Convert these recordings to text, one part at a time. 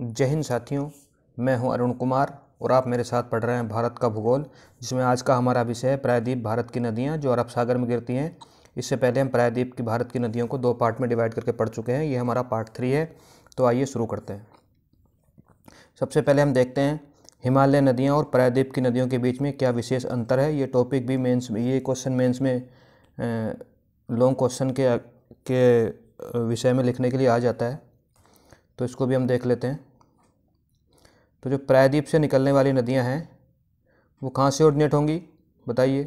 जय हिंद साथियों मैं हूं अरुण कुमार और आप मेरे साथ पढ़ रहे हैं भारत का भूगोल जिसमें आज का हमारा विषय है प्रायद्वीप भारत की नदियां जो अरब सागर में गिरती हैं इससे पहले हम प्रायद्वीप की भारत की नदियों को दो पार्ट में डिवाइड करके पढ़ चुके हैं ये हमारा पार्ट थ्री है तो आइए शुरू करते हैं सबसे पहले हम देखते हैं हिमालय नदियाँ और प्रायद्वीप की नदियों के बीच में क्या विशेष अंतर है ये टॉपिक भी में ये क्वेश्चन मेन्स में लॉन्ग क्वेश्चन के के विषय में लिखने के लिए आ जाता है तो इसको भी हम देख लेते हैं तो जो प्रायद्वीप से निकलने वाली नदियाँ हैं वो कहाँ से ऑर्डिनेट होंगी बताइए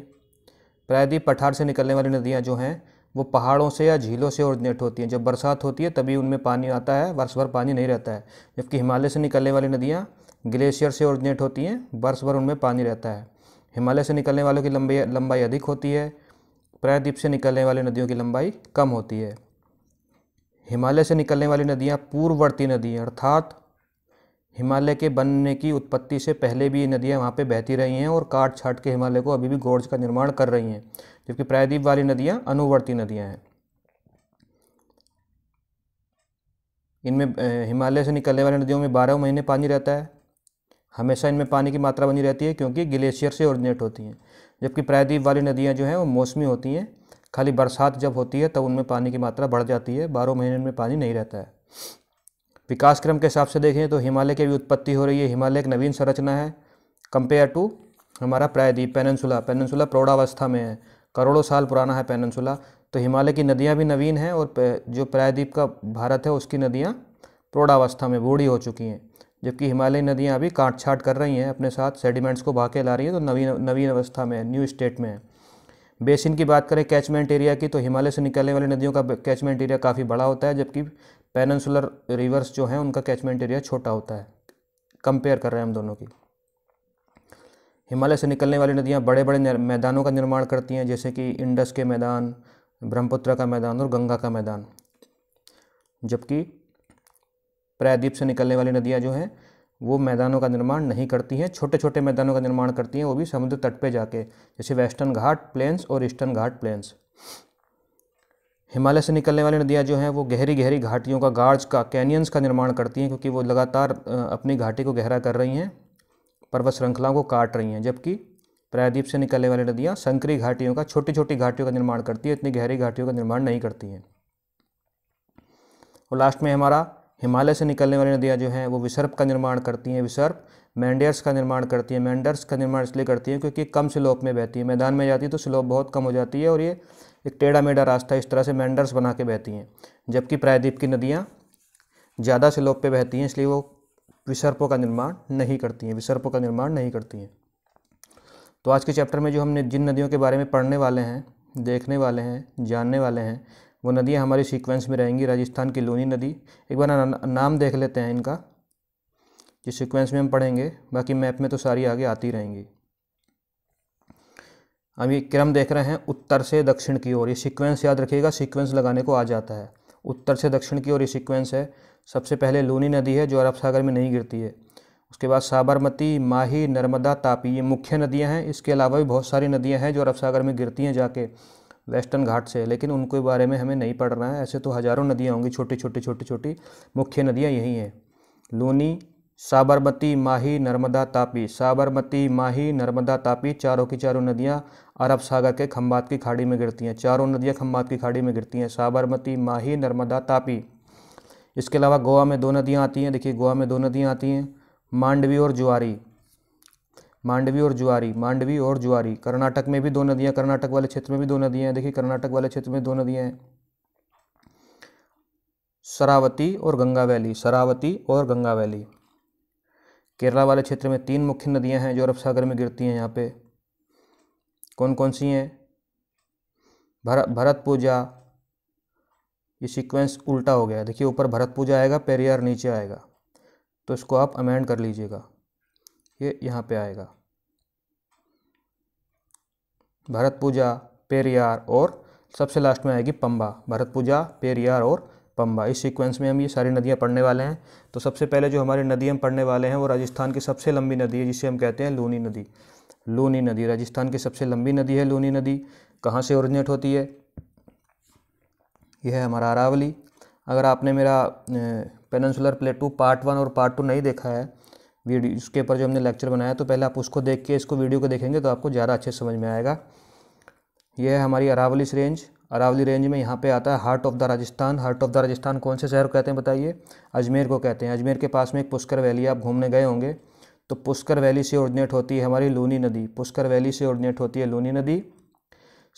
प्रायद्वीप पठार से निकलने वाली नदियाँ जो हैं वो पहाड़ों से या झीलों से ऑर्डिनेट होती हैं जब बरसात होती है तभी उनमें पानी आता है वर्ष भर पानी नहीं रहता है जबकि हिमालय से निकलने वाली नदियाँ ग्लेशियर से ऑर्डिनेट होती हैं वर्ष भर उनमें पानी रहता है हिमालय से निकलने वालों की लंबाई लंबाई अधिक होती है प्रायद्वीप से निकलने वाली नदियों की लंबाई कम होती है हिमालय से निकलने वाली नदियाँ पूर्ववर्ती नदी अर्थात हिमालय के बनने की उत्पत्ति से पहले भी ये नदियाँ वहाँ पे बहती रही हैं और काट छाट के हिमालय को अभी भी गोर्ज का निर्माण कर रही हैं जबकि प्रायद्वीप वाली नदियाँ अनुवर्ती नदियाँ हैं इनमें हिमालय से निकलने वाली नदियों में बारह महीने पानी रहता है हमेशा इनमें पानी की मात्रा बनी रहती है क्योंकि ग्लेशियर से ओरिजिनेट होती हैं जबकि प्रायद्वीप वाली नदियाँ जो हैं वो मौसमी होती हैं खाली बरसात जब होती है तब उनमें पानी की मात्रा बढ़ जाती है बारह महीने में पानी नहीं रहता है विकास क्रम के हिसाब से देखें तो हिमालय की भी उत्पत्ति हो रही है हिमालय एक नवीन संरचना है कंपेयर टू हमारा प्रायद्वीप पेनन्सुला पेनन्सुला प्रौढ़ावस्था में है करोड़ों साल पुराना है पेनन्सुला तो हिमालय की नदियाँ भी नवीन हैं और जो प्रायद्वीप का भारत है उसकी नदियाँ प्रौढ़ावस्था में बूढ़ी हो चुकी हैं जबकि हिमालयी नदियाँ अभी काट छाट कर रही हैं अपने साथ सेडिमेंट्स को बहा के ला रही हैं तो नवीन नवीन अवस्था में न्यू स्टेट में है बेसिन की बात करें कैचमेंट एरिया की तो हिमालय से निकलने वाली नदियों का कैचमेंट एरिया काफ़ी बड़ा होता है जबकि पेनसुलर रिवर्स जो हैं उनका कैचमेंट एरिया छोटा होता है कंपेयर कर रहे हैं हम दोनों की हिमालय से निकलने वाली नदियाँ बड़े बड़े मैदानों का निर्माण करती हैं जैसे कि इंडस के मैदान ब्रह्मपुत्र का मैदान और गंगा का मैदान जबकि प्रायद्वीप से निकलने वाली नदियाँ जो हैं वो मैदानों का निर्माण नहीं करती हैं छोटे छोटे मैदानों का निर्माण करती हैं वो भी समुद्र तट पे जाके जैसे वेस्टर्न घाट प्लेन्स और ईस्टर्न घाट प्लेन्स हिमालय से निकलने वाली नदियाँ जो हैं वो गहरी गहरी घाटियों का गार्ड्स का कैनियंस का निर्माण करती हैं क्योंकि वो लगातार अपनी घाटी को गहरा कर रही हैं पर्वत श्रृंखलाओं को काट रही हैं जबकि प्रायद्वीप से निकलने वाली नदियाँ संकरी घाटियों का छोटी छोटी घाटियों का निर्माण करती है इतनी गहरी घाटियों का निर्माण नहीं करती हैं और लास्ट में हमारा हिमालय से निकलने वाली नदियाँ जो हैं वो विसर्प का निर्माण करती हैं विसर्प मैंडियर्स का निर्माण करती हैं मैंडर्स का निर्माण इसलिए करती हैं क्योंकि कम स्लोप में बहती है मैदान में जाती है तो स्लोप बहुत कम हो जाती है और ये एक टेढ़ा मेढ़ा रास्ता इस तरह से मैंडर्स बना के बहती हैं जबकि प्रायद्वीप की नदियाँ ज़्यादा से लोग पे बहती हैं इसलिए वो विसर्पों का निर्माण नहीं करती हैं विसर्पों का निर्माण नहीं करती हैं तो आज के चैप्टर में जो हमने जिन नदियों के बारे में पढ़ने वाले हैं देखने वाले हैं जानने वाले हैं वो नदियाँ हमारी सीक्वेंस में रहेंगी राजस्थान की लूनी नदी एक बार नाम देख लेते हैं इनका जिस सीक्वेंस में हम पढ़ेंगे बाकी मैप में तो सारी आगे आती रहेंगी हम ये क्रम देख रहे हैं उत्तर से दक्षिण की ओर ये सीक्वेंस याद रखिएगा सीक्वेंस लगाने को आ जाता है उत्तर से दक्षिण की ओर ये सीक्वेंस है सबसे पहले लूनी नदी है जो अरब सागर में नहीं गिरती है उसके बाद साबरमती माही नर्मदा तापी ये मुख्य नदियाँ हैं इसके अलावा भी बहुत सारी नदियाँ हैं जो अरब सागर में गिरती हैं जाके वेस्टर्न घाट से लेकिन उनके बारे में हमें नहीं पढ़ रहा है ऐसे तो हज़ारों नदियाँ होंगी छोटी छोटी छोटी छोटी मुख्य नदियाँ यही हैं लूनी साबरमती माही नर्मदा तापी साबरमती माही नर्मदा तापी चारों की चारों नदियां अरब सागर के खम्बात की खाड़ी में गिरती हैं चारों नदियां खम्बात की खाड़ी में गिरती हैं साबरमती माही नर्मदा तापी इसके अलावा गोवा में दो नदियाँ आती हैं देखिए गोवा में दो नदियाँ आती हैं मांडवी और जुआरी मांडवी और जुआरी मांडवी और जुआरी कर्नाटक में भी दो नदियाँ कर्नाटक वाले क्षेत्र में भी दो नदियाँ हैं देखिए कर्नाटक वाले क्षेत्र में दो नदियाँ हैं सरावती और गंगा वैली सरावती और गंगा वैली केरला वाले क्षेत्र में तीन मुख्य नदियां हैं जो अरब सागर में गिरती हैं यहाँ पे कौन कौन सी हैं भर भरत पूजा ये सीक्वेंस उल्टा हो गया देखिए ऊपर भरत पूजा आएगा पेरियार नीचे आएगा तो इसको आप अमेंड कर लीजिएगा ये यहाँ पे आएगा भरत पूजा पेरियार और सबसे लास्ट में आएगी पम्बा भरत पूजा पेरियार और पम्बा इस सीक्वेंस में हम ये सारी नदियाँ पढ़ने वाले हैं तो सबसे पहले जो हमारी नदी हम पढ़ने वाले हैं वो राजस्थान की सबसे लंबी नदी है जिसे हम कहते हैं लूनी नदी लूनी नदी राजस्थान की सबसे लंबी नदी है लूनी नदी कहाँ से ओरिजिनेट होती है यह है हमारा अरावली अगर आपने मेरा प्लेट प्लेटू पार्ट वन और पार्ट टू नहीं देखा है वीडियो इसके ऊपर जो हमने लेक्चर बनाया तो पहले आप उसको देख के इसको वीडियो को देखेंगे तो आपको ज़्यादा अच्छे समझ में आएगा यह है हमारी अरावली रेंज अरावली रेंज में यहाँ पे आता है heart of the Rajasthan heart of the Rajasthan कौन से शहर को कहते हैं बताइए अजमेर को कहते हैं अजमेर के पास में एक पुष्कर वैली आप घूमने गए होंगे तो पुष्कर वैली से ऑर्डिनेट होती है हमारी लूनी नदी पुष्कर वैली से ऑर्डिनेट होती है लूनी नदी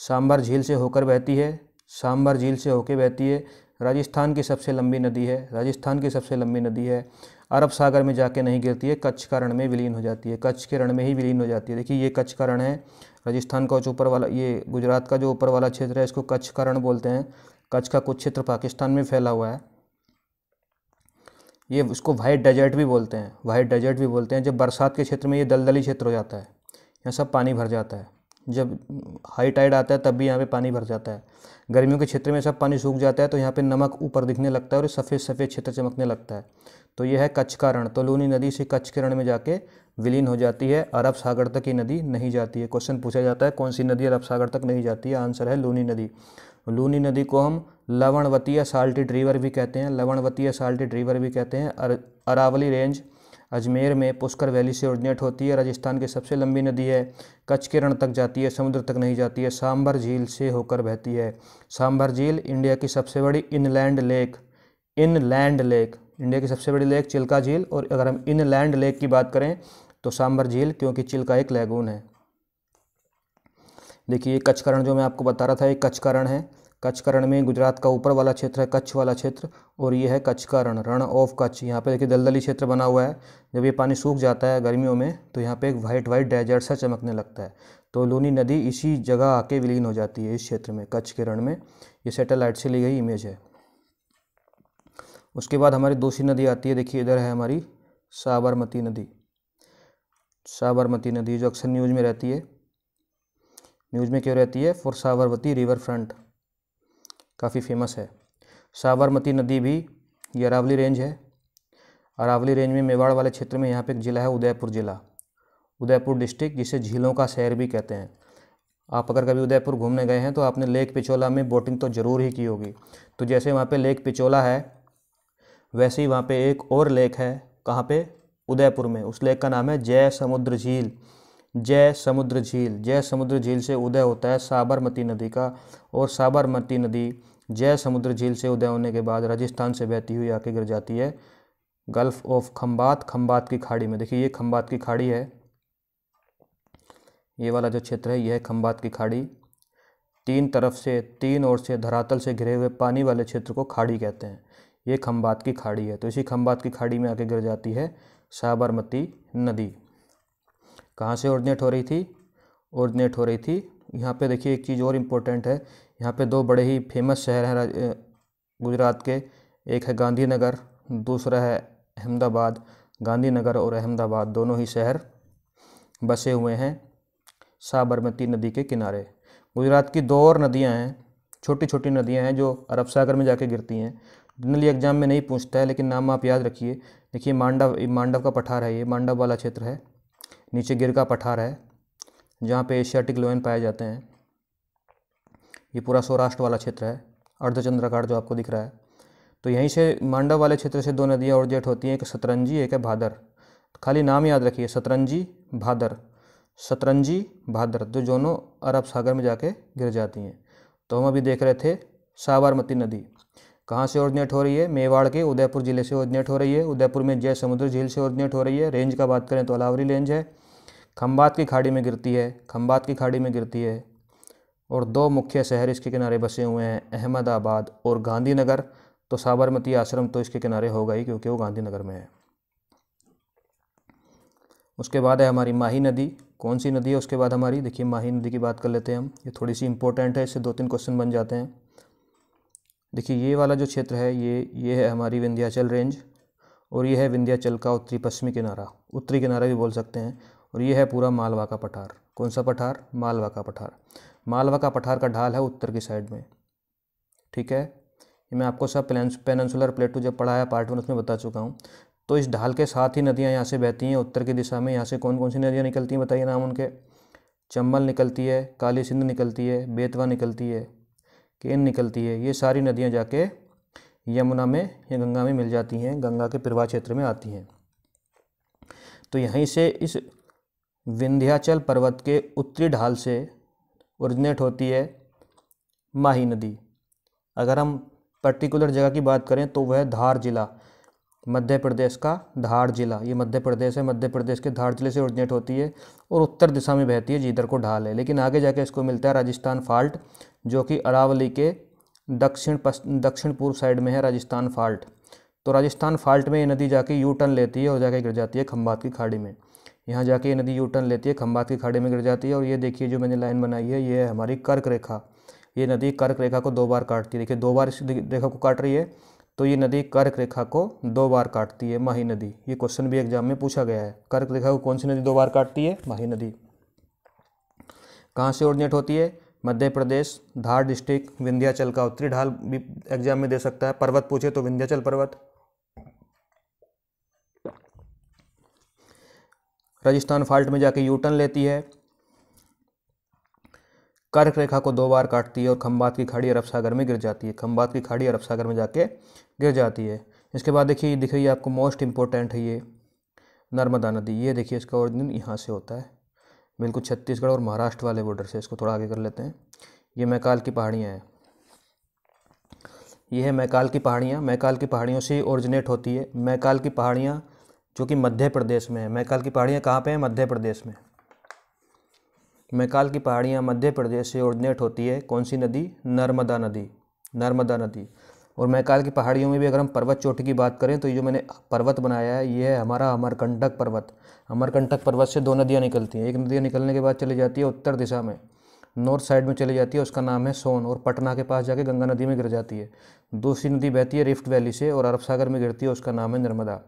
सांबर झील से होकर बहती है सांबर झील से होकर बहती है राजस्थान की सबसे लंबी नदी है राजस्थान की सबसे लंबी नदी है अरब सागर में जाके नहीं गिरती है कच्छ का रण में विलीन हो जाती है कच्छ के रण में ही विलीन हो जाती है देखिए ये कच्छ का रण है राजस्थान का जो ऊपर वाला ये गुजरात का जो ऊपर वाला क्षेत्र है इसको कच्छ का रण बोलते हैं कच्छ का कुछ क्षेत्र पाकिस्तान में फैला हुआ है ये उसको वाइट डेजर्ट भी बोलते हैं वाइट डेजर्ट भी बोलते हैं जब बरसात के क्षेत्र में ये दलदली क्षेत्र हो जाता है यहाँ सब पानी भर जाता है जब हाई टाइड आता है तब भी यहाँ पे पानी भर जाता है गर्मियों के क्षेत्र में सब पानी सूख जाता है तो यहाँ पे नमक ऊपर दिखने लगता है और सफ़ेद सफ़ेद क्षेत्र चमकने लगता है तो यह है कच्छ का रण तो लूनी नदी से कच्छ के रण में जाके विलीन हो जाती है अरब सागर तक ये नदी नहीं जाती है क्वेश्चन पूछा जाता है कौन सी नदी अरब सागर तक नहीं जाती है आंसर है लूनी नदी लूनी नदी को हम लवणवती या साल्टी ड्रीवर भी कहते हैं लवणवती या साल्टी ड्रीवर भी कहते हैं अर, अरावली रेंज अजमेर में पुष्कर वैली से ओरिजिनेट होती है राजस्थान की सबसे लंबी नदी है कच्छ के रण तक जाती है समुद्र तक नहीं जाती है सांभर झील से होकर बहती है सांभर झील इंडिया की सबसे बड़ी inland lake inland lake India की सबसे बड़ी लेक चिल्का झील और अगर हम इन लैंड लेक की बात करें तो सांबर झील क्योंकि चिल्का एक लैगून है देखिए कच्छकरण जो मैं आपको बता रहा था ये कच्छकरण है कच्छकरण में गुजरात का ऊपर वाला क्षेत्र है कच्छ वाला क्षेत्र और ये है कच्छ का रण रण ऑफ कच्छ यहाँ पे देखिए दलदली क्षेत्र बना हुआ है जब ये पानी सूख जाता है गर्मियों में तो यहाँ पे एक वाइट वाइट डेजर्ट सा चमकने लगता है तो लूनी नदी इसी जगह आके विलीन हो जाती है इस क्षेत्र में कच्छ के रण में ये सेटेलाइट से ली गई इमेज है उसके बाद हमारी दूसरी नदी आती है देखिए इधर है हमारी साबरमती नदी साबरमती नदी जो अक्सर न्यूज़ में रहती है न्यूज़ में क्यों रहती है फॉर साबरमती रिवर फ्रंट काफ़ी फेमस है साबरमती नदी भी ये अरावली रेंज है अरावली रेंज में मेवाड़ वाले क्षेत्र में यहाँ पे एक ज़िला है उदयपुर ज़िला उदयपुर डिस्ट्रिक्ट जिसे झीलों का शहर भी कहते हैं आप अगर कभी उदयपुर घूमने गए हैं तो आपने लेक पिचोला में बोटिंग तो ज़रूर ही की होगी तो जैसे वहाँ पे लेक पिचोला है वैसे ही वहाँ पे एक और लेक है कहाँ पे उदयपुर में उस लेक का नाम है जय समुद्र झील जय समुद्र झील जय समुद्र झील से उदय होता है साबरमती नदी का और साबरमती नदी जय समुद्र झील से उदय होने के बाद राजस्थान से बहती हुई आके गिर जाती है गल्फ ऑफ खम्बात खम्बात की खाड़ी में देखिए ये खम्बात की खाड़ी है ये वाला जो क्षेत्र है यह है खम्बात की खाड़ी तीन तरफ से तीन ओर से धरातल से घिरे हुए पानी वाले क्षेत्र को खाड़ी कहते हैं ये खम्बात की खाड़ी है तो इसी खम्बात की खाड़ी में आके गिर जाती है साबरमती नदी कहाँ से ओरिजिनेट हो रही थी ओरिजिनेट हो रही थी यहाँ पे देखिए एक चीज़ और इम्पोर्टेंट है यहाँ पे दो बड़े ही फेमस शहर हैं गुजरात के एक है गांधीनगर दूसरा है अहमदाबाद गांधीनगर और अहमदाबाद दोनों ही शहर बसे हुए हैं साबरमती नदी के किनारे गुजरात की दो और नदियाँ हैं छोटी छोटी नदियाँ हैं जो अरब सागर में जाके गिरती हैं जनरली एग्जाम में नहीं पूछता है लेकिन नाम आप याद रखिए देखिए मांडव मांडव का पठार है ये मांडव वाला क्षेत्र है नीचे गिर का पठार है जहाँ पे एशियाटिक लोयन पाए जाते हैं ये पूरा सौराष्ट्र वाला क्षेत्र है अर्धचंद्राकार जो आपको दिख रहा है तो यहीं से मांडव वाले क्षेत्र से दो नदियाँ और जेट होती हैं एक सतरंजी एक है भादर खाली नाम याद रखिए सतरंजी भादर सतरंजी भादर जो दोनों अरब सागर में जाके गिर जाती हैं तो हम अभी देख रहे थे साबरमती नदी कहाँ से ओरिजिनेट हो रही है मेवाड़ के उदयपुर जिले से ओरिजिनेट हो रही है उदयपुर में जय समुद्र झील से ओरिजिनेट हो रही है रेंज का बात करें तो अलावरी रेंज है खम्बात की खाड़ी में गिरती है खम्बात की खाड़ी में गिरती है और दो मुख्य शहर इसके किनारे बसे हुए हैं अहमदाबाद और गांधीनगर तो साबरमती आश्रम तो इसके किनारे होगा ही क्योंकि वो गांधीनगर में है उसके बाद है हमारी माही नदी कौन सी नदी है उसके बाद हमारी देखिए माही नदी की बात कर लेते हैं हम ये थोड़ी सी इंपॉर्टेंट है इससे दो तीन क्वेश्चन बन जाते हैं देखिए ये वाला जो क्षेत्र है ये ये है हमारी विंध्याचल रेंज और ये है विंध्याचल का उत्तरी पश्चिमी किनारा उत्तरी किनारा भी बोल सकते हैं और ये है पूरा मालवा का पठार कौन सा पठार मालवा का पठार मालवा का पठार का ढाल है उत्तर की साइड में ठीक है ये मैं आपको सब पेनसुलर प्लेटू जब पढ़ाया पार्ट वन उसमें बता चुका हूँ तो इस ढाल के साथ ही नदियाँ यहाँ से बहती हैं उत्तर की दिशा में यहाँ से कौन कौन सी नदियाँ निकलती हैं बताइए नाम उनके चंबल निकलती है काली सिंध निकलती है बेतवा निकलती है केन निकलती है ये सारी नदियाँ जाके यमुना में या गंगा में मिल जाती हैं गंगा के प्रवाह क्षेत्र में आती हैं तो यहीं से इस विंध्याचल पर्वत के उत्तरी ढाल से ओरिजिनेट होती है माही नदी अगर हम पर्टिकुलर जगह की बात करें तो वह धार जिला मध्य प्रदेश का धार जिला ये मध्य प्रदेश है मध्य प्रदेश के धार जिले से ओरिजिनेट होती है और उत्तर दिशा में बहती है जिधर को ढाल है लेकिन आगे जाके इसको मिलता है राजस्थान फाल्ट जो कि अरावली के दक्षिण दक्षिण पूर्व साइड में है राजस्थान फाल्ट तो राजस्थान फाल्ट में ये नदी जाके यू टर्न लेती है और जाके गिर जाती है खम्बात की खाड़ी में यहाँ जाके ये नदी यू टर्न लेती है खम्बात की खाड़ी में गिर जाती है और ये देखिए जो मैंने लाइन बनाई है ये है हमारी कर्क रेखा ये नदी कर्क रेखा को दो बार काटती है देखिए दो बार इस रेखा को काट रही है तो ये नदी कर्क रेखा को दो बार काटती है माही नदी ये क्वेश्चन भी एग्जाम में पूछा गया है कर्क रेखा को कौन सी नदी दो बार काटती है माही नदी कहाँ से ओरिजिनेट होती है मध्य प्रदेश धार डिस्ट्रिक्ट विंध्याचल का उत्तरी ढाल भी एग्जाम में दे सकता है पर्वत पूछे तो विंध्याचल पर्वत राजस्थान फाल्ट में जाके यूटर्न लेती है कर्क रेखा को दो बार काटती है और खम्बात की खाड़ी अरब सागर में गिर जाती है खम्बात की खाड़ी अरब सागर में जाके गिर जाती है इसके बाद देखिए ये दिख रही है आपको मोस्ट इम्पोर्टेंट है ये नर्मदा नदी ये देखिए इसका ओरिजिन यहाँ से होता है बिल्कुल छत्तीसगढ़ और महाराष्ट्र वाले बॉर्डर से इसको थोड़ा आगे कर लेते हैं ये मैकाल की पहाड़ियाँ हैं ये है मैकाल की पहाड़ियाँ मैकाल की पहाड़ियों से ओरिजिनेट होती है मैकाल की पहाड़ियाँ जो कि मध्य प्रदेश में है मैकाल की पहाड़ियाँ कहाँ पे हैं मध्य प्रदेश में मैकाल की पहाड़ियाँ मध्य प्रदेश से ओरिजिनेट होती है कौन सी नदी नर्मदा नदी नर्मदा नदी और मैकाल की पहाड़ियों में भी अगर हम पर्वत चोटी की बात करें तो ये जो मैंने पर्वत बनाया है ये है हमारा अमरकंटक पर्वत अमरकंटक पर्वत से दो नदियाँ निकलती हैं एक नदियाँ निकलने के बाद चली जाती है उत्तर दिशा में नॉर्थ साइड में चली जाती है उसका नाम है सोन और पटना के पास जाके गंगा नदी में गिर जाती है दूसरी नदी बहती है रिफ्ट वैली से और अरब सागर में गिरती है उसका नाम है नर्मदा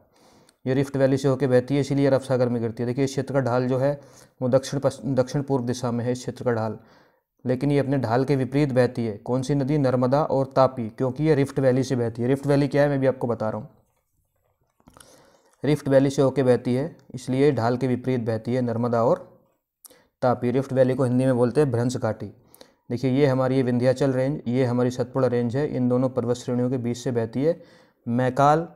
ये रिफ्ट वैली से होकर बहती है इसीलिए अरब सागर में गिरती है देखिए इस क्षेत्र का ढाल जो है वो दक्षिण दक्षिण पूर्व दिशा में है इस क्षेत्र का ढाल लेकिन ये अपने ढाल के विपरीत बहती है कौन सी नदी नर्मदा और तापी क्योंकि ये रिफ्ट वैली से बहती है रिफ्ट वैली क्या है मैं भी आपको बता रहा हूँ रिफ्ट वैली से होके बहती है इसलिए ढाल के विपरीत बहती है नर्मदा और तापी रिफ्ट वैली को हिंदी में बोलते हैं भ्रंस घाटी देखिए ये हमारी ये विंध्याचल रेंज ये हमारी सतपुड़ा रेंज है इन दोनों पर्वत श्रेणियों के बीच से बहती है मैकाल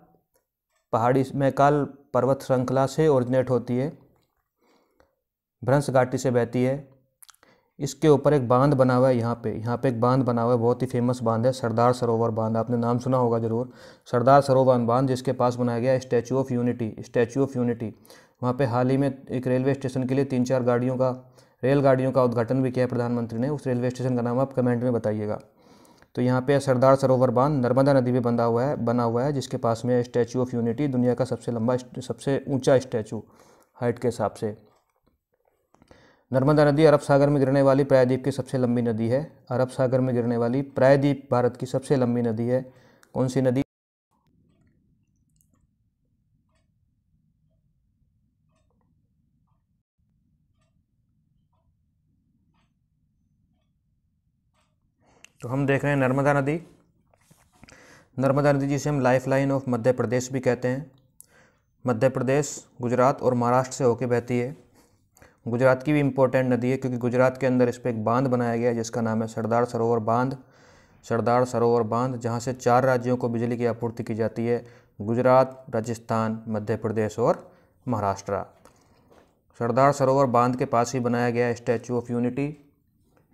पहाड़ी मैकाल पर्वत श्रृंखला से ओरिजिनेट होती है भ्रंस घाटी से बहती है इसके ऊपर एक बांध बना हुआ है यहाँ पे यहाँ पे एक बांध बना हुआ है बहुत ही फेमस बांध है सरदार सरोवर बांध आपने नाम सुना होगा जरूर सरदार सरोवर बांध जिसके पास बनाया गया है statue of unity statue of unity वहाँ पे हाल ही में एक रेलवे स्टेशन के लिए तीन चार गाड़ियों का रेलगाड़ियों का उद्घाटन भी किया है प्रधानमंत्री ने उस रेलवे स्टेशन का नाम आप कमेंट में बताइएगा तो यहाँ पे सरदार सरोवर बांध नर्मदा नदी पे बंधा हुआ है बना हुआ है जिसके पास में स्टैचू ऑफ यूनिटी दुनिया का सबसे लंबा सबसे ऊँचा स्टैचू हाइट के हिसाब से नर्मदा नदी अरब सागर में गिरने वाली प्रायद्वीप की सबसे लंबी नदी है अरब सागर में गिरने वाली प्रायद्वीप भारत की सबसे लंबी नदी है कौन सी नदी तो हम देख रहे हैं नर्मदा नदी नर्मदा नदी जिसे हम life line of Madhya Pradesh भी कहते हैं मध्य प्रदेश गुजरात और महाराष्ट्र से होकर बहती है गुजरात की भी इम्पोर्टेंट नदी है क्योंकि गुजरात के अंदर इस पर एक बांध बनाया गया है जिसका नाम है सरदार सरोवर बांध सरदार सरोवर बांध जहाँ से चार राज्यों को बिजली की आपूर्ति की जाती है गुजरात राजस्थान मध्य प्रदेश और महाराष्ट्र सरदार सरोवर बांध के पास ही बनाया गया statue of unity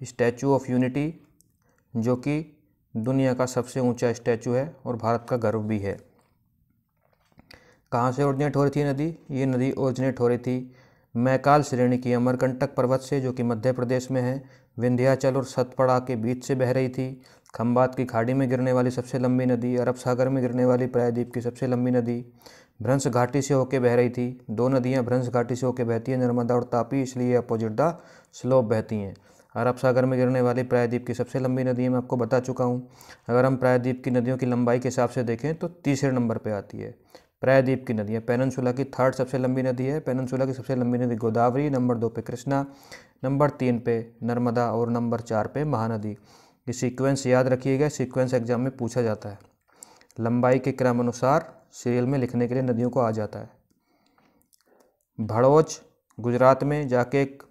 statue of unity जो कि दुनिया का सबसे ऊंचा स्टैचू है और भारत का गर्व भी है कहाँ से ओरिजिनेट हो रही थी नदी ये नदी ओरिजिनेट हो रही थी मैकाल श्रेणी की अमरकंटक पर्वत से जो कि मध्य प्रदेश में है विंध्याचल और सतपड़ा के बीच से बह रही थी खम्बात की खाड़ी में गिरने वाली सबसे लंबी नदी अरब सागर में गिरने वाली प्रायद्वीप की सबसे लंबी नदी भ्रंश घाटी से होकर बह रही थी दो नदियां भ्रंश घाटी से होकर बहती हैं नर्मदा और तापी इसलिए अपोजिट द स्लोप बहती हैं अरब सागर में गिरने वाली प्रायद्वीप की सबसे लंबी नदी मैं आपको बता चुका हूँ अगर हम प्रायद्वीप की नदियों की लंबाई के हिसाब से देखें तो तीसरे नंबर पर आती है प्रायद्वीप की नदी है की थर्ड सबसे लंबी नदी है पेननसुला की सबसे लंबी नदी गोदावरी नंबर दो पे कृष्णा नंबर तीन पे नर्मदा और नंबर चार पे महानदी ये सीक्वेंस याद रखिएगा सीक्वेंस एग्जाम में पूछा जाता है लंबाई के क्रम अनुसार सीरियल में लिखने के लिए नदियों को आ जाता है भड़ोच गुजरात में जाके एक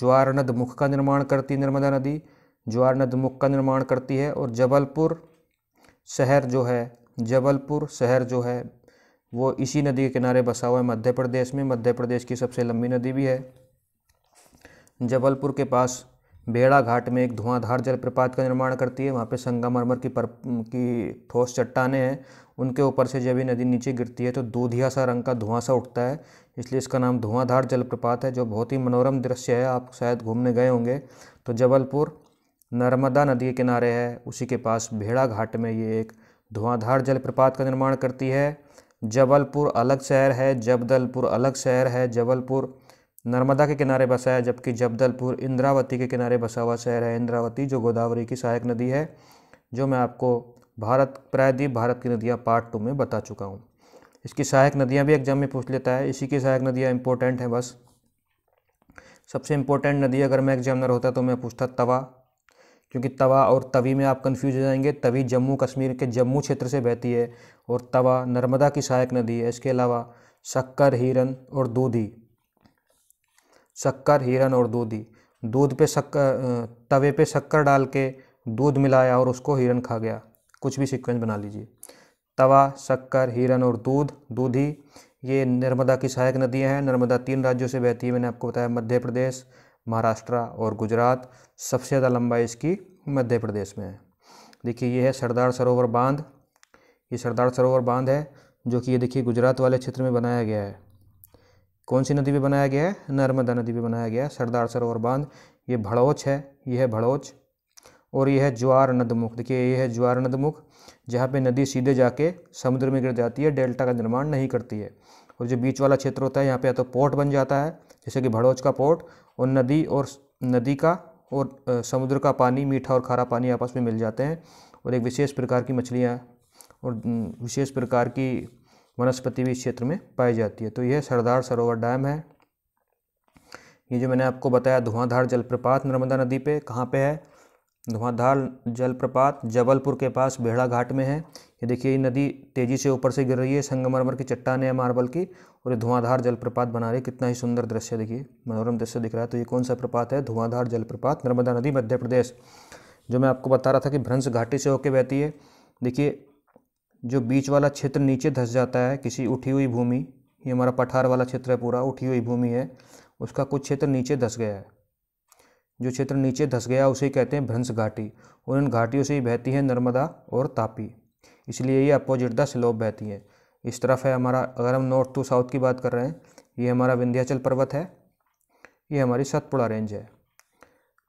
ज्वार नद मुख का निर्माण करती नर्मदा नदी ज्वार नद मुख का निर्माण करती है और जबलपुर शहर जो है जबलपुर शहर जो है वो इसी नदी के किनारे बसा हुआ है मध्य प्रदेश में मध्य प्रदेश की सबसे लंबी नदी भी है जबलपुर के पास भेड़ा घाट में एक धुआंधार जलप्रपात का निर्माण करती है वहाँ पे संगमरमर की पर की ठोस चट्टाने हैं उनके ऊपर से जब ये नदी नीचे गिरती है तो दूधिया सा रंग का धुआं सा उठता है इसलिए इसका नाम धुआंधार जलप्रपात है जो बहुत ही मनोरम दृश्य है आप शायद घूमने गए होंगे तो जबलपुर नर्मदा नदी के किनारे है उसी के पास भेड़ा घाट में ये एक धुआंधार जलप्रपात का निर्माण करती है जबलपुर अलग शहर है जबदलपुर अलग शहर है जबलपुर नर्मदा के किनारे बसा है जबकि जबदलपुर इंद्रावती के किनारे बसा हुआ शहर है इंद्रावती जो गोदावरी की सहायक नदी है जो मैं आपको भारत प्रायद्वीप भारत की नदियाँ पार्ट टू में बता चुका हूँ इसकी सहायक नदियाँ भी एग्जाम में पूछ लेता है इसी की सहायक नदियाँ इंपॉर्टेंट हैं बस सबसे इम्पोर्टेंट नदी अगर मैं एग्जामिनर होता तो मैं पूछता तवा क्योंकि तवा और तवी में आप कन्फ्यूज हो जाएंगे तवी जम्मू कश्मीर के जम्मू क्षेत्र से बहती है और तवा नर्मदा की सहायक नदी है इसके अलावा शक्कर हिरन और दूधी शक्कर हिरन और दूधी दूध पे शक्कर तवे पे शक्कर डाल के दूध मिलाया और उसको हिरन खा गया कुछ भी सीक्वेंस बना लीजिए तवा शक्कर हिरन और दूध दूधी ये नर्मदा की सहायक नदियाँ हैं नर्मदा तीन राज्यों से बहती है मैंने आपको बताया मध्य प्रदेश महाराष्ट्र और गुजरात सबसे ज़्यादा लंबाई इसकी मध्य प्रदेश में है देखिए ये है सरदार सरोवर बांध ये सरदार सरोवर बांध है जो कि ये देखिए गुजरात वाले क्षेत्र में बनाया गया है कौन सी नदी पे बनाया गया है नर्मदा नदी पे बनाया गया है सरदार सरोवर बांध ये भड़ोच है यह है भड़ोच और यह है ज्वार नदमुख देखिए ये है ज्वार नदमुख जहाँ पे नदी सीधे जाके समुद्र में गिर जाती है डेल्टा का निर्माण नहीं करती है और जो बीच वाला क्षेत्र होता है यहाँ पे या तो पोर्ट बन जाता है जैसे कि भड़ोच का पोर्ट और नदी और नदी का और समुद्र का पानी मीठा और खारा पानी आपस में मिल जाते हैं और एक विशेष प्रकार की मछलियाँ और विशेष प्रकार की वनस्पति भी इस क्षेत्र में पाई जाती है तो यह सरदार सरोवर डैम है ये जो मैंने आपको बताया धुआंधार जलप्रपात नर्मदा नदी पे कहाँ पे है धुआंधार जलप्रपात जबलपुर के पास भेड़ा घाट में है ये देखिए ये नदी तेज़ी से ऊपर से गिर रही है संगमरमर की चट्टान है मार्बल की और ये धुआंधार जलप्रपात बना रही है कितना ही सुंदर दृश्य देखिए मनोरम दृश्य दिख रहा है तो ये कौन सा प्रपात है धुआंधार जलप्रपात नर्मदा नदी मध्य प्रदेश जो मैं आपको बता रहा था कि भ्रंश घाटी से होकर बहती है देखिए जो बीच वाला क्षेत्र नीचे धस जाता है किसी उठी हुई भूमि ये हमारा पठार वाला क्षेत्र है पूरा उठी हुई भूमि है उसका कुछ क्षेत्र नीचे धस गया है जो क्षेत्र नीचे धस गया उसे कहते हैं भ्रंश घाटी और इन घाटियों से ही बहती है नर्मदा और तापी इसलिए ये अपोजिट द स्लोप बहती है इस तरफ है हमारा अगर हम नॉर्थ टू साउथ की बात कर रहे हैं ये हमारा विंध्याचल पर्वत है ये हमारी सतपुड़ा रेंज है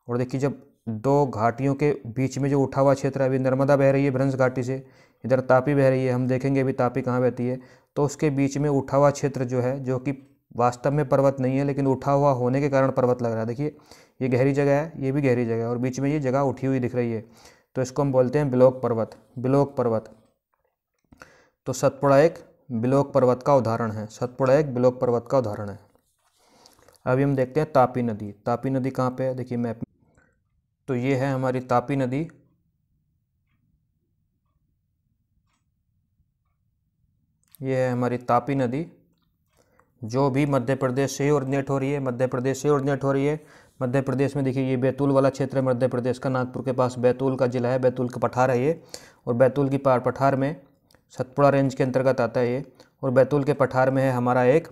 और देखिए जब दो घाटियों के बीच में जो उठा हुआ क्षेत्र है अभी नर्मदा बह रही है भ्रंश घाटी से इधर तापी बह रही है हम देखेंगे अभी तापी कहाँ बहती है तो उसके बीच में उठा हुआ क्षेत्र जो है जो कि वास्तव में पर्वत नहीं है लेकिन उठा हुआ होने के कारण पर्वत लग रहा है देखिए ये गहरी जगह है ये भी गहरी जगह है और बीच में ये जगह उठी हुई दिख रही है तो इसको हम बोलते हैं ब्लॉक पर्वत ब्लॉक पर्वत तो सतपुड़ा एक बिलोक पर्वत का उदाहरण है सतपुड़ा एक बिलोक पर्वत का उदाहरण है अभी हम देखते हैं तापी नदी तापी नदी कहाँ पे है देखिए मैप तो ये है हमारी तापी नदी ये है हमारी तापी नदी जो भी मध्य प्रदेश से ऑर्डिनेट हो रही है मध्य प्रदेश से ऑर्डिनेट हो रही है मध्य प्रदेश में देखिए ये बैतूल वाला क्षेत्र है मध्य प्रदेश का नागपुर के पास बैतूल का जिला है बैतूल का पठार है ये और बैतूल की पार पठार में सतपुड़ा रेंज के अंतर्गत आता है ये और बैतूल के पठार में है हमारा एक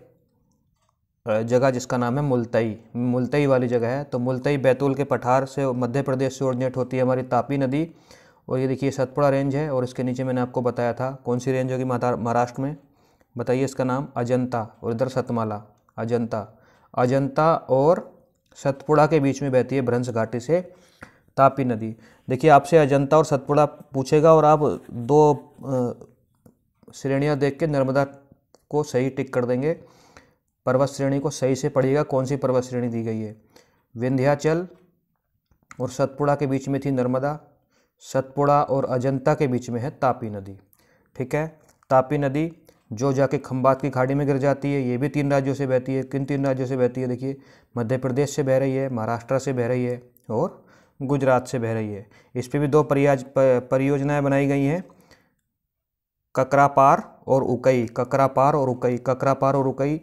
जगह जिसका नाम है मुलतई मुलतई वाली जगह है तो मुलतई बैतूल के पठार से मध्य प्रदेश से ओरिजिनेट होती है हमारी तापी नदी और ये देखिए सतपुड़ा रेंज है और इसके नीचे मैंने आपको बताया था कौन सी रेंज होगी महाराष्ट्र में बताइए इसका नाम अजंता और इधर सतमाला अजंता अजंता और सतपुड़ा के बीच में बहती है भ्रंस घाटी से तापी नदी देखिए आपसे अजंता और सतपुड़ा पूछेगा और आप दो श्रेणियाँ देख के नर्मदा को सही टिक कर देंगे पर्वत श्रेणी को सही से पढ़िएगा कौन सी पर्वत श्रेणी दी गई है विंध्याचल और सतपुड़ा के बीच में थी नर्मदा सतपुड़ा और अजंता के बीच में है तापी नदी ठीक है तापी नदी जो जाके खम्बात की खाड़ी में गिर जाती है ये भी तीन राज्यों से बहती है किन तीन राज्यों से बहती है देखिए मध्य प्रदेश से बह रही है महाराष्ट्र से बह रही है और गुजरात से बह रही है इस पर भी दो परियाज परियोजनाएँ बनाई गई हैं ककरापार और उकई ककरापार और उकई ककरापार और उकई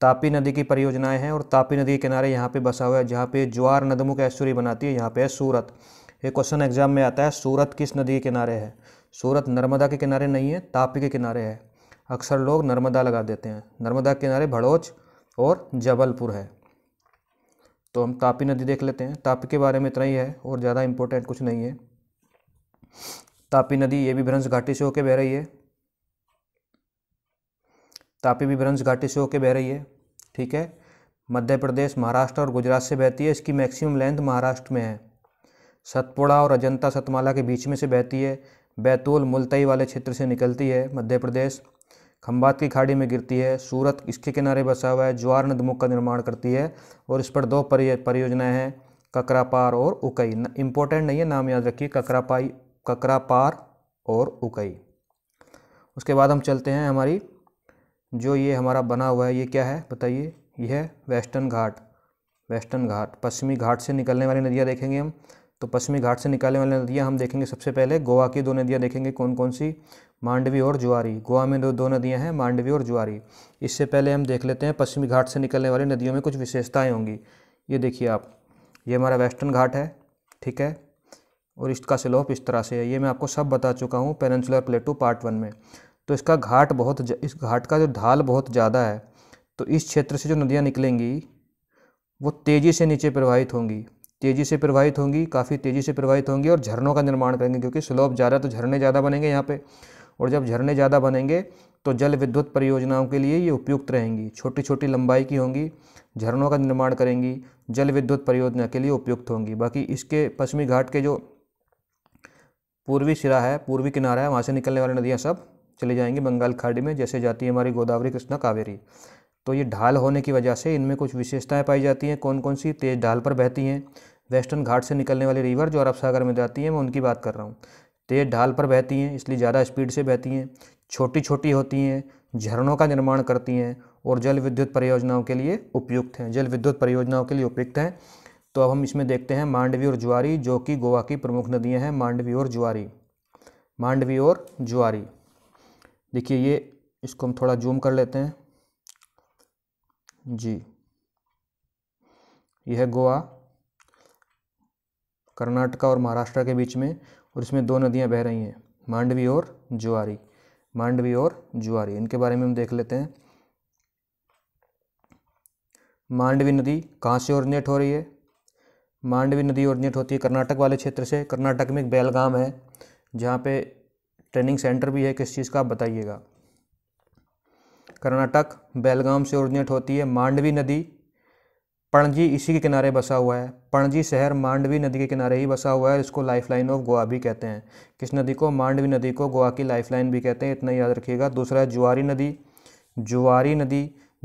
तापी नदी की परियोजनाएं हैं और तापी नदी के किनारे यहाँ पे बसा हुआ है जहाँ पे ज्वार नदमुख का ऐश्वर्य बनाती है यहाँ पे है सूरत ये क्वेश्चन एग्जाम में आता है सूरत किस नदी के किनारे है सूरत नर्मदा के किनारे नहीं है तापी के किनारे है अक्सर लोग नर्मदा लगा देते हैं नर्मदा के किनारे भड़ोच और जबलपुर है तो हम तापी नदी देख लेते हैं तापी के बारे में इतना ही है और ज़्यादा इम्पोर्टेंट कुछ नहीं है तापी नदी ये भी भ्रंश घाटी से होकर बह रही है तापी भी ब्रंश घाटी से होकर बह रही है ठीक है मध्य प्रदेश महाराष्ट्र और गुजरात से बहती है इसकी मैक्सिमम लेंथ महाराष्ट्र में है सतपुड़ा और अजंता सतमाला के बीच में से बहती है बैतूल मुलतई वाले क्षेत्र से निकलती है मध्य प्रदेश खम्बात की खाड़ी में गिरती है सूरत इसके किनारे बसा हुआ है ज्वार नदमुख का निर्माण करती है और इस पर दो परियोजनाएं हैं ककरापार और उकई इंपॉर्टेंट नहीं है नाम याद रखिए ककरापाई ककरापार और उकई उसके बाद हम चलते हैं हमारी जो ये हमारा बना हुआ है ये क्या है बताइए यह है वेस्टर्न घाट वेस्टर्न घाट पश्चिमी घाट से निकलने वाली नदियाँ देखेंगे हम तो पश्चिमी घाट से निकलने वाली नदियाँ हम देखेंगे सबसे पहले गोवा की दो नदियाँ देखेंगे कौन कौन सी मांडवी और जुआरी गोवा में दो दो नदियाँ हैं मांडवी और जुआरी इससे पहले हम देख लेते हैं पश्चिमी घाट से निकलने वाली नदियों में कुछ विशेषताएँ होंगी ये देखिए आप ये हमारा वेस्टर्न घाट है ठीक है और इसका स्लोप इस तरह से है ये मैं आपको सब बता चुका हूँ पेनसुलर प्लेटू पार्ट वन में तो इसका घाट बहुत इस घाट का जो ढाल बहुत ज़्यादा है तो इस क्षेत्र से जो नदियाँ निकलेंगी वो तेज़ी से नीचे प्रवाहित होंगी तेज़ी से प्रवाहित होंगी काफ़ी तेज़ी से प्रवाहित होंगी और झरनों का निर्माण करेंगे क्योंकि स्लोप ज़्यादा तो झरने ज़्यादा बनेंगे यहाँ पे और जब झरने ज़्यादा बनेंगे तो जल विद्युत परियोजनाओं के लिए ये उपयुक्त रहेंगी छोटी छोटी लंबाई की होंगी झरनों का निर्माण करेंगी जल विद्युत परियोजना के लिए उपयुक्त होंगी बाकी इसके पश्चिमी घाट के जो पूर्वी सिरा है पूर्वी किनारा है वहाँ से निकलने वाली नदियाँ सब चले जाएंगे बंगाल खाड़ी में जैसे जाती है हमारी गोदावरी कृष्णा कावेरी तो ये ढाल होने की वजह से इनमें कुछ विशेषताएं पाई जाती हैं कौन कौन सी तेज़ ढाल पर बहती हैं वेस्टर्न घाट से निकलने वाली रिवर जो अरब सागर में जाती हैं मैं उनकी बात कर रहा हूँ तेज़ ढाल पर बहती हैं इसलिए ज़्यादा स्पीड से बहती हैं छोटी छोटी होती हैं झरनों का निर्माण करती हैं और जल विद्युत परियोजनाओं के लिए उपयुक्त हैं जल विद्युत परियोजनाओं के लिए उपयुक्त हैं तो अब हम इसमें देखते हैं मांडवी और ज्वारी जो कि गोवा की प्रमुख नदियाँ हैं मांडवी और ज्वारी मांडवी और ज्वारी देखिए ये इसको हम थोड़ा जूम कर लेते हैं जी यह है गोवा कर्नाटका और महाराष्ट्र के बीच में और इसमें दो नदियां बह रही हैं मांडवी और जुआरी मांडवी और जुआरी इनके बारे में हम देख लेते हैं मांडवी नदी कहाँ से ओरिजिनेट हो रही है मांडवी नदी ओरिजिनेट होती है कर्नाटक वाले क्षेत्र से कर्नाटक में एक बैलगाम है जहाँ पे ट्रेनिंग सेंटर भी है किस चीज़ का बताइएगा कर्नाटक बेलगाम से ओरिजिनेट होती है मांडवी नदी पणजी इसी के किनारे बसा हुआ है पणजी शहर मांडवी नदी के किनारे ही बसा हुआ है इसको लाइफलाइन ऑफ गोवा भी कहते हैं किस नदी को मांडवी नदी को गोवा की लाइफलाइन भी कहते हैं इतना याद रखिएगा दूसरा है जुआरी नदी जुआरी नदी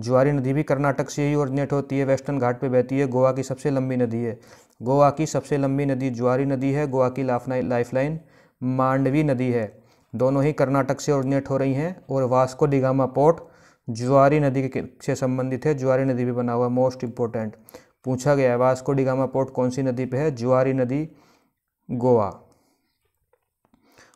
जुआरी नदी भी कर्नाटक से ही ओरिजिनेट होती है वेस्टर्न घाट पर बहती है गोवा की सबसे लंबी नदी है गोवा की सबसे लंबी नदी जुआरी नदी है गोवा की लाइफ लाइफलाइन मांडवी नदी है दोनों ही कर्नाटक से ओरिजिनेट हो रही हैं और वास्को डिगामा पोर्ट जुआरी नदी के से संबंधित है जुआरी नदी भी बना हुआ है मोस्ट इम्पोर्टेंट पूछा गया है वास्को डिगामा पोर्ट कौन सी नदी पे है जुआरी नदी गोवा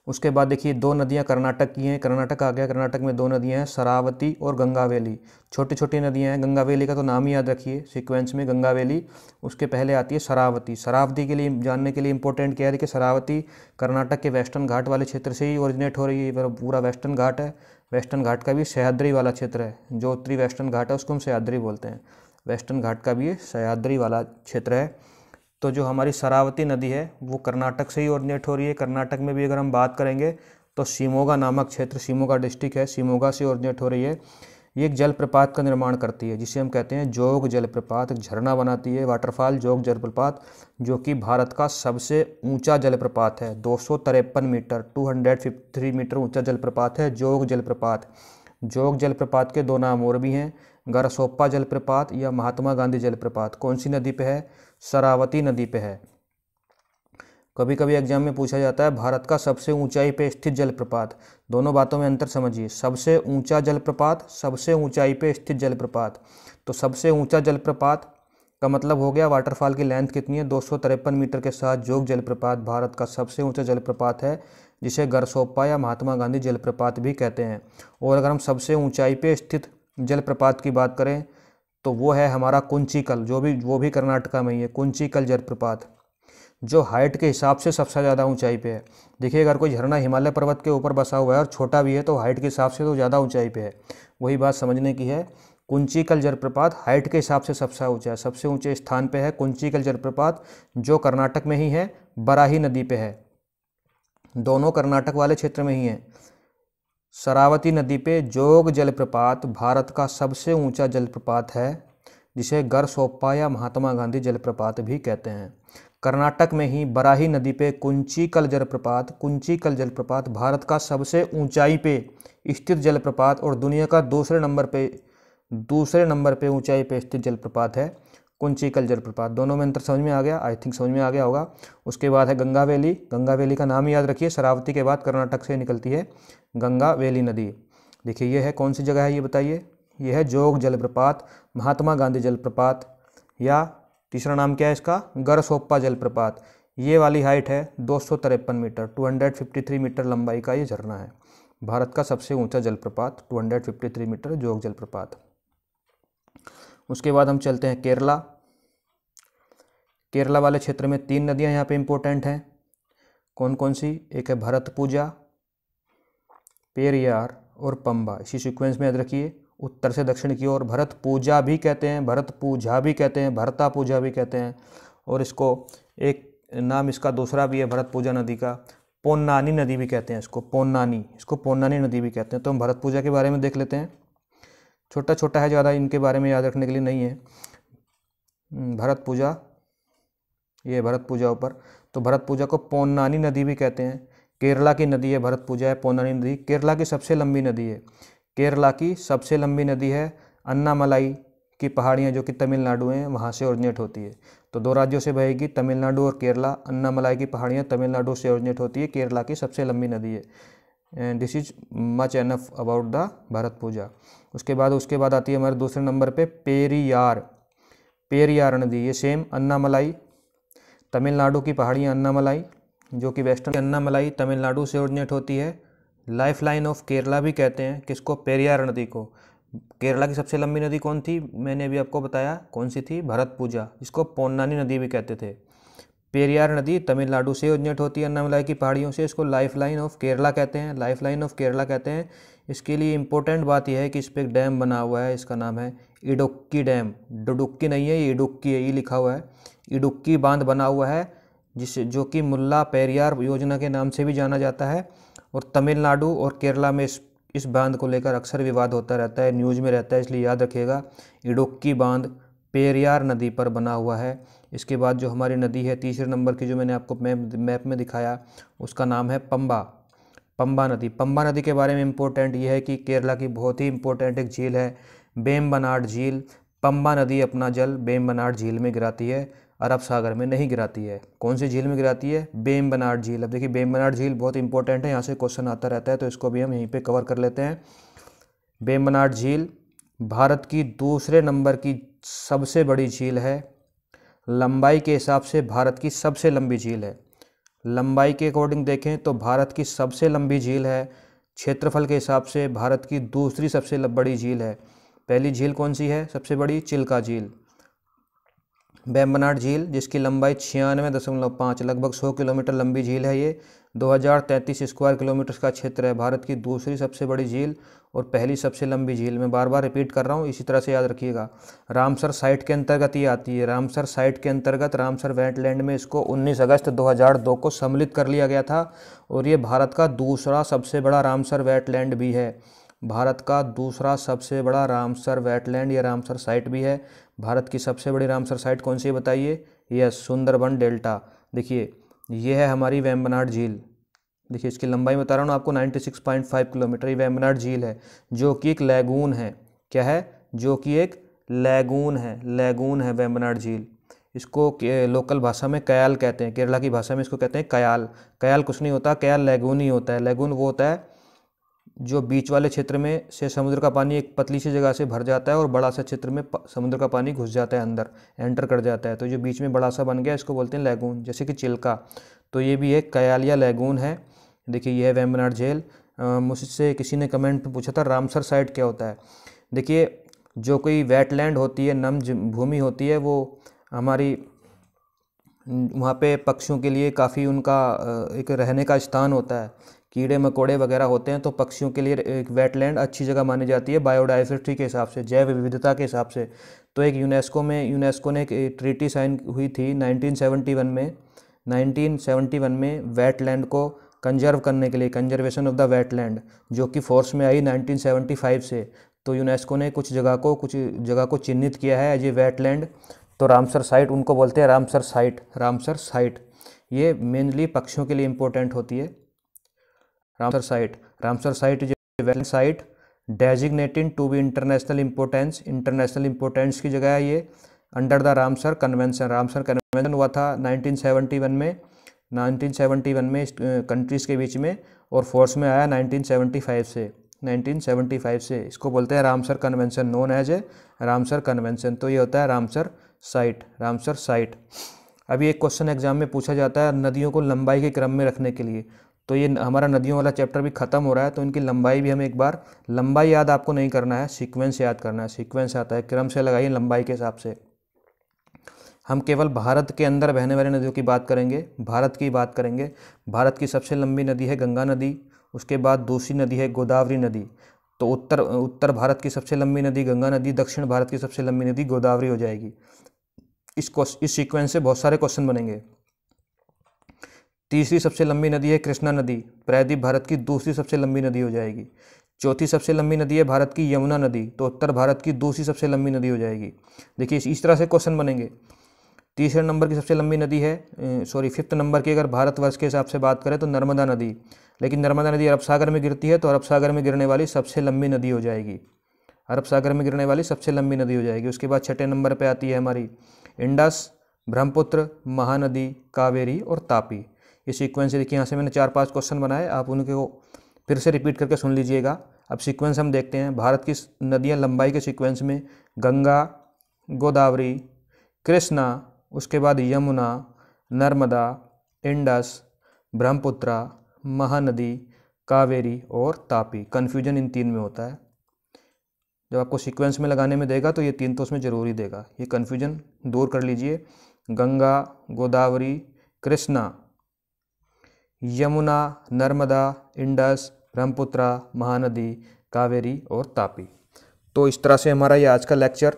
उसके बाद देखिए दो नदियाँ कर्नाटक की हैं कर्नाटक आ गया कर्नाटक में दो नदियाँ हैं शरावती और गंगावेली छोटी छोटी नदियाँ हैं गंगावेली का तो नाम ही याद रखिए सीक्वेंस में गंगावेली उसके पहले आती है शरावती शरावती के लिए जानने के लिए इंपॉर्टेंट क्या है कि शरावती कर्नाटक के वेस्टर्न घाट वाले क्षेत्र से ही ओरिजिनेट हो रही है पूरा वेस्टर्न घाट है वेस्टर्न घाट का भी सह्याद्री वाला क्षेत्र है जो उत्तरी वेस्टर्न घाट है उसको हम सह्याद्री बोलते हैं वेस्टर्न घाट का भी सह्याद्री वाला क्षेत्र है तो जो हमारी शरावती नदी है वो कर्नाटक से ही ओरिजिनेट हो रही है कर्नाटक में भी अगर हम बात करेंगे तो शिमोगा नामक क्षेत्र शिमोगा डिस्ट्रिक्ट है शिमोगा से ओरिजिनेट हो रही है ये एक जलप्रपात का निर्माण करती है जिसे हम कहते हैं जोग जलप्रपात एक झरना बनाती है वाटरफॉल जोग जलप्रपात जो कि भारत का सबसे ऊंचा जलप्रपात है दो मीटर 253 मीटर ऊंचा जलप्रपात है जोग जलप्रपात जोग जलप्रपात के दो नाम और भी हैं गरसोप्पा जलप्रपात या महात्मा गांधी जलप्रपात कौन सी नदी पर है शरावती नदी पे है कभी कभी एग्जाम में पूछा जाता है भारत का सबसे ऊंचाई पे स्थित जलप्रपात दोनों बातों में अंतर समझिए सबसे ऊंचा जलप्रपात सबसे ऊंचाई पे स्थित जलप्रपात तो सबसे ऊंचा जलप्रपात का मतलब हो गया वाटरफॉल की लेंथ कितनी है दो मीटर के साथ जोग जलप्रपात भारत का सबसे ऊंचा जलप्रपात है जिसे गरसोप्पा या महात्मा गांधी जलप्रपात भी कहते हैं और अगर हम सबसे ऊंचाई पे स्थित जलप्रपात की बात करें तो वो है हमारा कुंचीकल जो भी वो भी कर्नाटका में ही है कुंचीकल जलप्रपात जो हाइट के हिसाब से सबसे ज़्यादा ऊंचाई पे है देखिए अगर कोई झरना हिमालय पर्वत के ऊपर बसा हुआ है और छोटा भी है तो हाइट के हिसाब से तो ज़्यादा ऊंचाई पे है वही बात समझने की है कुंचीकल जलप्रपात हाइट के हिसाब से सबसे ऊंचा है सबसे ऊंचे स्थान पे है कुंचीकल जलप्रपात जो कर्नाटक में ही है बराही नदी पर है दोनों कर्नाटक वाले क्षेत्र में ही हैं शरावती नदी पे जोग जलप्रपात भारत का सबसे ऊंचा जलप्रपात है जिसे गरसोप्पा या महात्मा गांधी जलप्रपात भी कहते हैं कर्नाटक में ही बराही नदी पे कुंचीकल जलप्रपात कुंचीकल जलप्रपात भारत का सबसे ऊंचाई पे स्थित जलप्रपात और दुनिया का दूसरे नंबर पे दूसरे नंबर पे ऊंचाई पे स्थित जलप्रपात है कुंची कल जलप्रपात दोनों में अंतर समझ में आ गया आई थिंक समझ में आ गया होगा उसके बाद है गंगा वैली गंगा वैली का नाम याद रखिए शरावती के बाद कर्नाटक से निकलती है गंगा वैली नदी देखिए यह है कौन सी जगह है ये बताइए यह है जोग जलप्रपात महात्मा गांधी जलप्रपात या तीसरा नाम क्या है इसका गरसोप्पा जलप्रपात ये वाली हाइट है दो मीटर 253 मीटर लंबाई का ये झरना है भारत का सबसे ऊंचा जलप्रपात 253 मीटर जोग जलप्रपात उसके बाद हम चलते हैं केरला केरला वाले क्षेत्र में तीन नदियां यहाँ पे इम्पोर्टेंट हैं कौन कौन सी एक है भरत पूजा पेरियार और पंबा इसी सीक्वेंस में याद रखिए उत्तर से दक्षिण की ओर भरत पूजा भी कहते हैं भरत पूजा भी कहते हैं भरता पूजा भी कहते हैं और इसको एक नाम इसका दूसरा भी है भरत पूजा नदी का पोन्नानी नदी भी कहते हैं इसको पोन्नानी इसको पोन्नानी नदी भी कहते हैं तो हम भरत पूजा के बारे में देख लेते हैं छोटा छोटा है ज़्यादा इनके बारे में याद रखने के लिए नहीं है हम्म, भरत पूजा ये भरत पूजा ऊपर तो भरत पूजा को पौनानी नदी भी कहते हैं केरला की नदी है भरत पूजा है पौनानी नदी केरला की सबसे लंबी नदी है केरला की सबसे लंबी नदी है अन्नामलाई की पहाड़ियाँ जो कि तमिलनाडु हैं वहाँ से ओरिजिनेट होती है तो दो राज्यों से बहेगी तमिलनाडु और केरला अन्नामलाई की पहाड़ियाँ तमिलनाडु से ओरिजिनेट होती है केरला की सबसे लंबी नदी है and this is much enough about the भरत पूजा उसके बाद उसके बाद आती है हमारे दूसरे नंबर पे पेरियार पेरियार नदी ये सेम अन्नामलाई तमिलनाडु की पहाड़ियाँ अन्नामलाई जो कि वेस्टर्न अन्नामलाई तमिलनाडु से ओरिजिनेट होती है लाइफ लाइन ऑफ केरला भी कहते हैं किसको पेरियार नदी को केरला की सबसे लंबी नदी कौन थी मैंने अभी आपको बताया कौन सी थी भरत पूजा इसको पोन्नानी नदी भी कहते थे पेरियार नदी तमिलनाडु से ओरिजिनेट होती है अन्नामलाई की पहाड़ियों से इसको लाइफ लाइन ऑफ केरला कहते हैं लाइफ लाइन ऑफ केरला कहते हैं इसके लिए इम्पोर्टेंट बात यह है कि इस पर एक डैम बना हुआ है इसका नाम है इडुक्की डैम डुडुक्की नहीं है ये इडुक्की है ये लिखा हुआ है इडुक्की बांध बना हुआ है जिस जो कि मुल्ला पेरियार योजना के नाम से भी जाना जाता है और तमिलनाडु और केरला में इस इस बांध को लेकर अक्सर विवाद होता रहता है न्यूज़ में रहता है इसलिए याद रखिएगा इडुक्की बांध पेरियार नदी पर बना हुआ है इसके बाद जो हमारी नदी है तीसरे नंबर की जो मैंने आपको मैप मैप में दिखाया उसका नाम है पम्बा पम्बा नदी पम्बा नदी के बारे में इम्पोर्टेंट ये है कि केरला की बहुत ही इम्पोर्टेंट एक झील है बेमबनाड झील पम्बा नदी अपना जल बेमबनाड झील में गिराती है अरब सागर में नहीं गिराती है कौन सी झील में गिराती है बेमबनाड झील अब देखिए बेमबनाड झील बहुत इंपॉर्टेंट है यहाँ से क्वेश्चन आता रहता है तो इसको भी हम यहीं पर कवर कर लेते हैं बेमबनाड झील भारत की दूसरे नंबर की सबसे बड़ी झील है लंबाई के हिसाब से भारत की सबसे लंबी झील है लंबाई के अकॉर्डिंग देखें तो भारत की सबसे लंबी झील है क्षेत्रफल के हिसाब से भारत की दूसरी सबसे बड़ी झील है पहली झील कौन सी है सबसे बड़ी चिल्का झील बैम्बनाट झील जिसकी लंबाई छियानवे दशमलव पाँच लगभग सौ किलोमीटर लंबी झील है ये 2033 स्क्वायर किलोमीटर का क्षेत्र है भारत की दूसरी सबसे बड़ी झील और पहली सबसे लंबी झील मैं बार बार रिपीट कर रहा हूँ इसी तरह से याद रखिएगा रामसर साइट के अंतर्गत ये आती है रामसर साइट के अंतर्गत रामसर वेटलैंड में इसको 19 अगस्त 2002 को सम्मिलित कर लिया गया था और ये भारत का दूसरा सबसे बड़ा रामसर वेटलैंड भी है भारत का दूसरा सबसे बड़ा रामसर वेटलैंड या रामसर साइट भी है भारत की सबसे बड़ी रामसर साइट कौन सी बताइए यस सुंदरबन डेल्टा देखिए ये है हमारी वैम्बनाड झील देखिए इसकी लंबाई बता रहा हूँ आपको 96.5 किलोमीटर ये वैम्बनाड झील है जो कि एक लैगून है क्या है जो कि एक लैगून है लैगून है वेम्बनाड झील इसको लोकल भाषा में कयाल कहते हैं केरला की भाषा में इसको कहते हैं कयाल कयाल कुछ नहीं होता कयाल लैगून ही होता है लैगून वो होता है जो बीच वाले क्षेत्र में से समुद्र का पानी एक पतली सी जगह से भर जाता है और बड़ा सा क्षेत्र में समुद्र का पानी घुस जाता है अंदर एंटर कर जाता है तो जो बीच में बड़ा सा बन गया इसको बोलते हैं लैगून जैसे कि चिल्का तो ये भी एक कयालिया लैगून है देखिए यह है वेम्बनाड झेल मुझसे किसी ने कमेंट पूछा था रामसर साइट क्या होता है देखिए जो कोई वेट लैंड होती है नम भूमि होती है वो हमारी वहाँ पे पक्षियों के लिए काफ़ी उनका एक रहने का स्थान होता है कीड़े मकोड़े वगैरह होते हैं तो पक्षियों के लिए एक वेटलैंड अच्छी जगह मानी जाती है बायोडाइवर्सिटी के हिसाब से जैव विविधता के हिसाब से तो एक यूनेस्को में यूनेस्को ने एक ट्रीटी साइन हुई थी 1971 में 1971 में वेटलैंड को कंजर्व करने के लिए कंजर्वेशन ऑफ द वेटलैंड जो कि फोर्स में आई 1975 से तो यूनेस्को ने कुछ जगह को कुछ जगह को चिन्हित किया है एज ए वेटलैंड तो रामसर साइट उनको बोलते हैं रामसर साइट रामसर साइट ये मेनली पक्षियों के लिए इम्पोर्टेंट होती है रामसर साइट रामसर साइट जो well site designating to be international importance international importance की जगह है ये under the Ramsar convention Ramsar convention हुआ था 1971 में 1971 में कंट्रीज़ के बीच में और फोर्स में आया 1975 से 1975 से इसको बोलते हैं Ramsar convention known as a Ramsar convention तो ये होता है रामसर साइट रामसर साइट अभी एक क्वेश्चन एग्जाम में पूछा जाता है नदियों को लंबाई के क्रम में रखने के लिए तो ये हमारा नदियों वाला चैप्टर भी ख़त्म हो रहा है तो इनकी लंबाई भी हम एक बार लंबाई याद आपको नहीं करना है सीक्वेंस याद करना है सीक्वेंस आता है क्रम से लगाइए लंबाई के हिसाब से हम केवल भारत के अंदर बहने वाली नदियों की बात करेंगे भारत की बात करेंगे भारत की सबसे लंबी नदी है गंगा नदी उसके बाद दूसरी नदी है गोदावरी नदी तो उत्तर उत्तर भारत की सबसे लंबी नदी गंगा नदी दक्षिण भारत की सबसे लंबी नदी गोदावरी हो जाएगी इस क्वेश्चन इस सीक्वेंस से बहुत सारे क्वेश्चन बनेंगे तीसरी सबसे लंबी नदी है कृष्णा नदी प्रायद्वीप भारत की दूसरी सबसे लंबी नदी हो जाएगी चौथी सबसे लंबी नदी है भारत की यमुना नदी तो उत्तर भारत की दूसरी सबसे लंबी नदी हो जाएगी देखिए इस तरह से क्वेश्चन बनेंगे तीसरे नंबर की सबसे लंबी नदी है सॉरी फिफ्थ नंबर की अगर भारतवर्ष के हिसाब से बात करें तो नर्मदा नदी लेकिन नर्मदा नदी अरब सागर में गिरती है तो अरब सागर में गिरने वाली सबसे लंबी नदी हो जाएगी अरब सागर में गिरने वाली सबसे लंबी नदी हो जाएगी उसके बाद छठे नंबर पर आती है हमारी इंडस ब्रह्मपुत्र महानदी कावेरी और तापी ये सीक्वेंस देखिए यहाँ से मैंने चार पांच क्वेश्चन बनाए आप उनको फिर से रिपीट करके सुन लीजिएगा अब सीक्वेंस हम देखते हैं भारत की नदियाँ लंबाई के सीक्वेंस में गंगा गोदावरी कृष्णा उसके बाद यमुना नर्मदा इंडस ब्रह्मपुत्रा महानदी कावेरी और तापी कन्फ्यूजन इन तीन में होता है जब आपको सीक्वेंस में लगाने में देगा तो ये तीन तो उसमें ज़रूर ही देगा ये कन्फ्यूजन दूर कर लीजिए गंगा गोदावरी कृष्णा यमुना नर्मदा इंडस ब्रह्मपुत्रा महानदी कावेरी और तापी तो इस तरह से हमारा ये आज का लेक्चर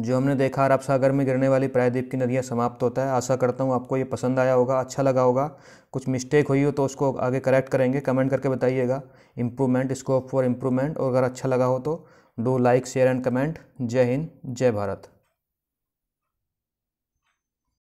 जो हमने देखा अरब सागर में गिरने वाली प्रायद्वीप की नदियाँ समाप्त होता है आशा करता हूँ आपको ये पसंद आया होगा अच्छा लगा होगा कुछ मिस्टेक हुई हो तो उसको आगे करेक्ट करेंगे कमेंट करके बताइएगा इम्प्रूवमेंट स्कोप फॉर इम्प्रूवमेंट और अगर अच्छा लगा हो तो do like share and comment जय हिंद जय भारत